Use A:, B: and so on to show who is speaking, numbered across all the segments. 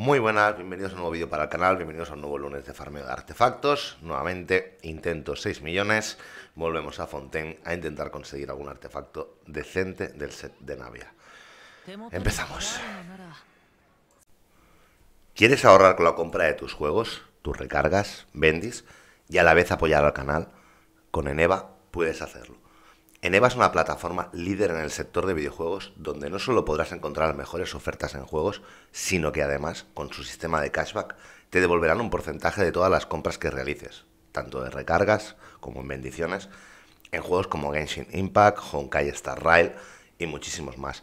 A: Muy buenas, bienvenidos a un nuevo vídeo para el canal, bienvenidos a un nuevo lunes de farmeo de artefactos. Nuevamente, intento 6 millones, volvemos a Fontaine a intentar conseguir algún artefacto decente del set de Navia. Empezamos. ¿Quieres ahorrar con la compra de tus juegos, tus recargas, vendis y a la vez apoyar al canal? Con Eneva puedes hacerlo. Eneva es una plataforma líder en el sector de videojuegos donde no solo podrás encontrar mejores ofertas en juegos, sino que además, con su sistema de cashback, te devolverán un porcentaje de todas las compras que realices, tanto de recargas como en bendiciones, en juegos como Genshin Impact, Honkai Star Rail y muchísimos más.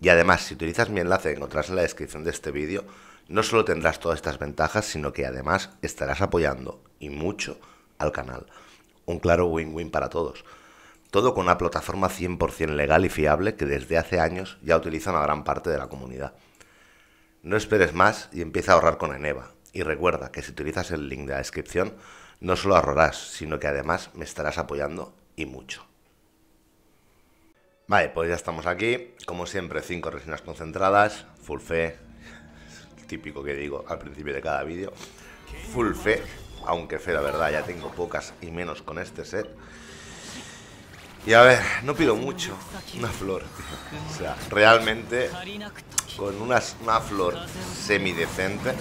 A: Y además, si utilizas mi enlace que encontrarás en la descripción de este vídeo, no solo tendrás todas estas ventajas, sino que además estarás apoyando, y mucho, al canal. Un claro win-win para todos. Todo con una plataforma 100% legal y fiable que desde hace años ya utilizan una gran parte de la comunidad. No esperes más y empieza a ahorrar con Eneva. Y recuerda que si utilizas el link de la descripción, no solo ahorrarás, sino que además me estarás apoyando y mucho. Vale, pues ya estamos aquí. Como siempre, 5 resinas concentradas, full fe, típico que digo al principio de cada vídeo. Full fe, aunque fe la verdad ya tengo pocas y menos con este set. Y a ver, no pido mucho, una flor. O sea, realmente con una, una flor semidecente,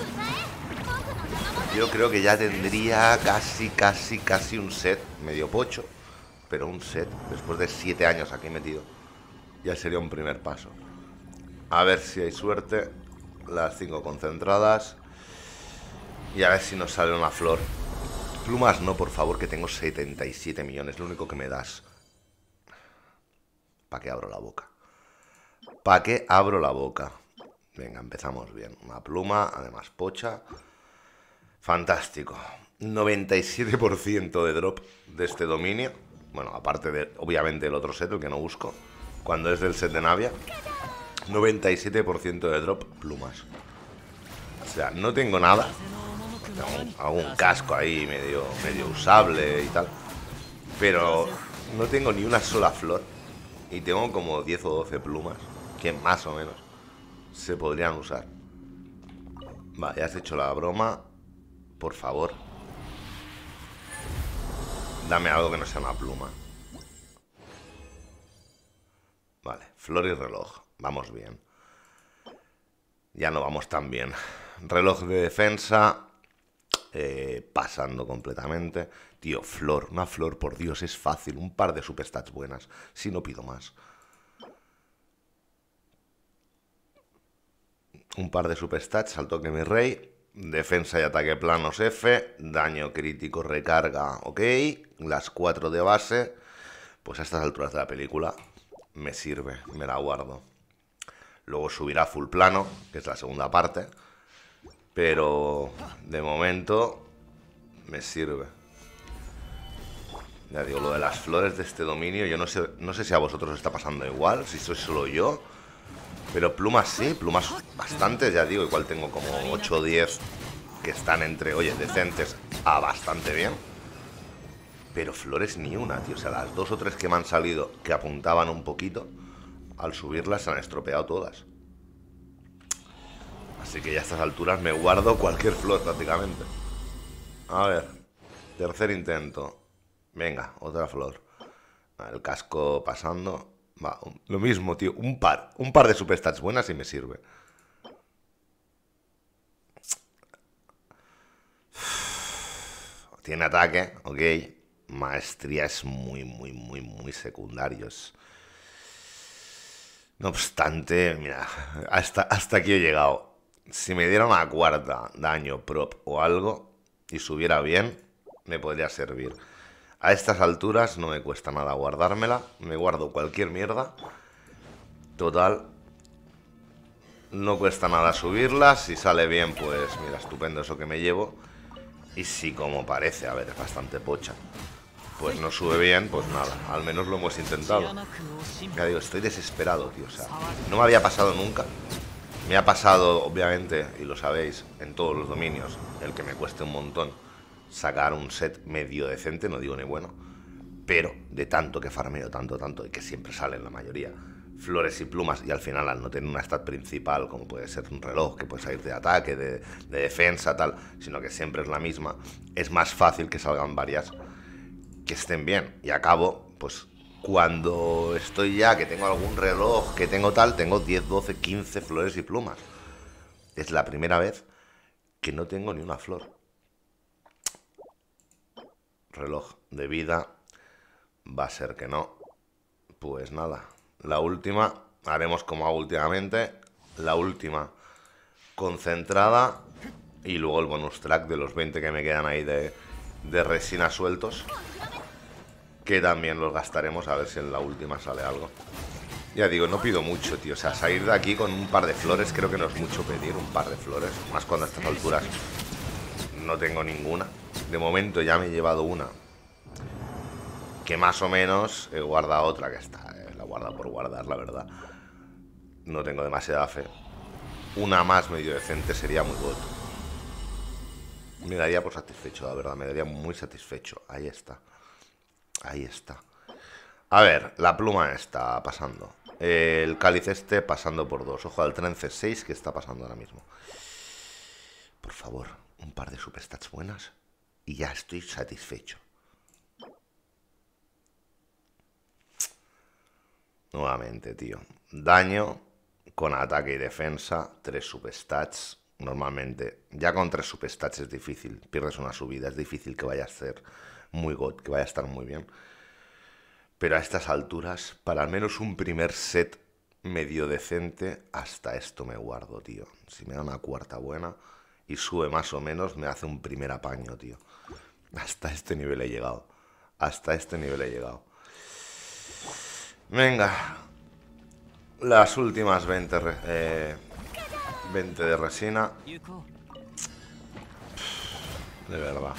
A: yo creo que ya tendría casi, casi, casi un set, medio pocho, pero un set, después de siete años aquí metido, ya sería un primer paso. A ver si hay suerte, las cinco concentradas, y a ver si nos sale una flor. Plumas no, por favor, que tengo 77 millones, lo único que me das. ¿Para qué abro la boca? ¿Para qué abro la boca? Venga, empezamos bien. Una pluma, además pocha. Fantástico. 97% de drop de este dominio. Bueno, aparte de, obviamente, el otro set, que no busco. Cuando es del set de Navia. 97% de drop, plumas. O sea, no tengo nada. Tengo algún casco ahí medio, medio usable y tal. Pero no tengo ni una sola flor y tengo como 10 o 12 plumas, que más o menos se podrían usar. Vale, ya has hecho la broma. Por favor. Dame algo que no sea una pluma. Vale, flor y reloj. Vamos bien. Ya no vamos tan bien. Reloj de defensa. Eh, pasando completamente. Tío, flor, una flor, por Dios, es fácil. Un par de superstats buenas. Si no pido más. Un par de superstats al toque mi rey. Defensa y ataque planos F. Daño crítico, recarga, ok. Las cuatro de base. Pues a estas alturas de la película me sirve, me la guardo. Luego subirá full plano, que es la segunda parte. Pero de momento me sirve. Ya digo, lo de las flores de este dominio, yo no sé, no sé si a vosotros os está pasando igual, si soy solo yo. Pero plumas sí, plumas bastantes, ya digo, igual tengo como 8 o 10 que están entre, oye, decentes a bastante bien. Pero flores ni una, tío. O sea, las dos o tres que me han salido que apuntaban un poquito, al subirlas se han estropeado todas. Así que ya a estas alturas me guardo cualquier flor prácticamente. A ver, tercer intento. Venga, otra flor. Ah, el casco pasando. Va, lo mismo, tío. Un par. Un par de superstats buenas y me sirve. Tiene ataque, ok. Maestría es muy, muy, muy, muy secundarios. No obstante, mira, hasta, hasta aquí he llegado si me diera una cuarta daño, prop o algo y subiera bien, me podría servir. A estas alturas no me cuesta nada guardármela. Me guardo cualquier mierda. Total. No cuesta nada subirla. Si sale bien, pues mira, estupendo eso que me llevo. Y si como parece, a ver, es bastante pocha. Pues no sube bien, pues nada. Al menos lo hemos intentado. Ya digo, estoy desesperado, tío. O sea, no me había pasado nunca me ha pasado, obviamente, y lo sabéis, en todos los dominios, el que me cueste un montón sacar un set medio decente, no digo ni bueno, pero de tanto que farmeo, tanto, tanto, y que siempre salen la mayoría, flores y plumas, y al final al no tener una stat principal, como puede ser un reloj, que puede salir de ataque, de, defensa, tal, sino que siempre es la misma, es más fácil que salgan varias que estén bien. Y acabo, pues, cuando estoy ya, que tengo algún reloj, que tengo tal, tengo 10, 12, 15 flores y plumas. Es la primera vez que no tengo ni una flor. Reloj de vida. Va a ser que no. Pues nada. La última. Haremos como hago últimamente. La última. Concentrada. Y luego el bonus track de los 20 que me quedan ahí de, de resina sueltos que también los gastaremos a ver si en la última sale algo. Ya digo, no pido mucho, tío. O sea, salir de aquí con un par de flores creo que no es mucho pedir, un par de flores. Más cuando a estas alturas no tengo ninguna. De momento ya me he llevado una. Que más o menos he guardado otra que está. Eh, la guarda por guardar, la verdad. No tengo demasiada fe. Una más medio decente sería muy bueno. Me daría por satisfecho, la verdad. Me daría muy satisfecho. Ahí está. Ahí está. A ver, la pluma está pasando. El cáliz este pasando por dos. Ojo al tren C6 que está pasando ahora mismo. Por favor, un par de superstats buenas y ya estoy satisfecho. Nuevamente, tío. Daño con ataque y defensa, tres superstats. Normalmente, ya con tres superstats es difícil. Pierdes una subida, es difícil que vaya a ser muy God, que vaya a estar muy bien. Pero a estas alturas, para al menos un primer set medio decente, hasta esto me guardo, tío. Si me da una cuarta buena y sube más o menos, me hace un primer apaño, tío. Hasta este nivel he llegado. Hasta este nivel he llegado. Venga. Las últimas 20, 20 eh, de resina. De verdad.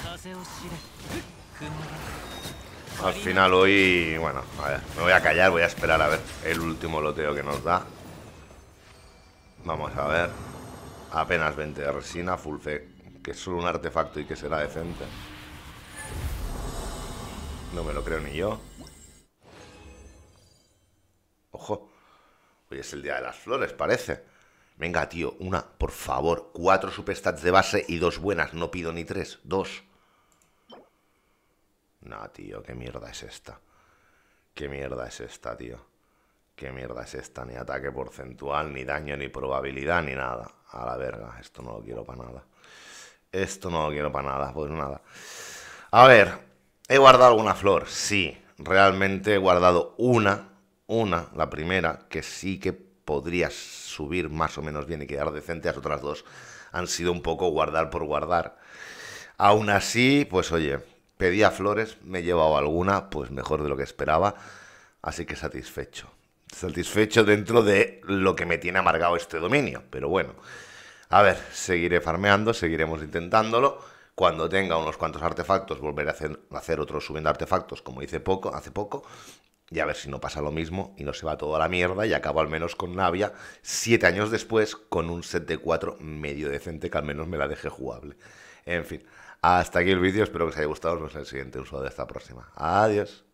A: Al final hoy, bueno, a ver, me voy a callar, voy a esperar a ver el último loteo que nos da. Vamos a ver. Apenas 20 de resina, full que es solo un artefacto y que será decente. No me lo creo ni yo. Ojo. Hoy es el día de las flores, parece. Venga, tío, una, por favor. Cuatro superstats de base y dos buenas. No pido ni tres, dos. No, tío, qué mierda es esta. ¿Qué mierda es esta, tío? ¿Qué mierda es esta? Ni ataque porcentual, ni daño, ni probabilidad, ni nada. A la verga, esto no lo quiero para nada. Esto no lo quiero para nada, pues nada. A ver, he guardado alguna flor, sí. Realmente he guardado una, una, la primera, que sí que podría subir más o menos bien y quedar decente. Las otras dos han sido un poco guardar por guardar. Aún así, pues oye, Pedía flores, me he llevado alguna, pues mejor de lo que esperaba, así que satisfecho. Satisfecho dentro de lo que me tiene amargado este dominio, pero bueno. A ver, seguiré farmeando, seguiremos intentándolo. Cuando tenga unos cuantos artefactos, volveré a hacer, otro subiendo artefactos, como hice poco, hace poco, y a ver si no pasa lo mismo y no se va todo a la mierda y acabo al menos con Navia siete años después con un set de 4 medio decente que al menos me la deje jugable. En fin, hasta aquí el vídeo, espero que os haya gustado. Nos vemos en el siguiente uso de esta próxima. Adiós.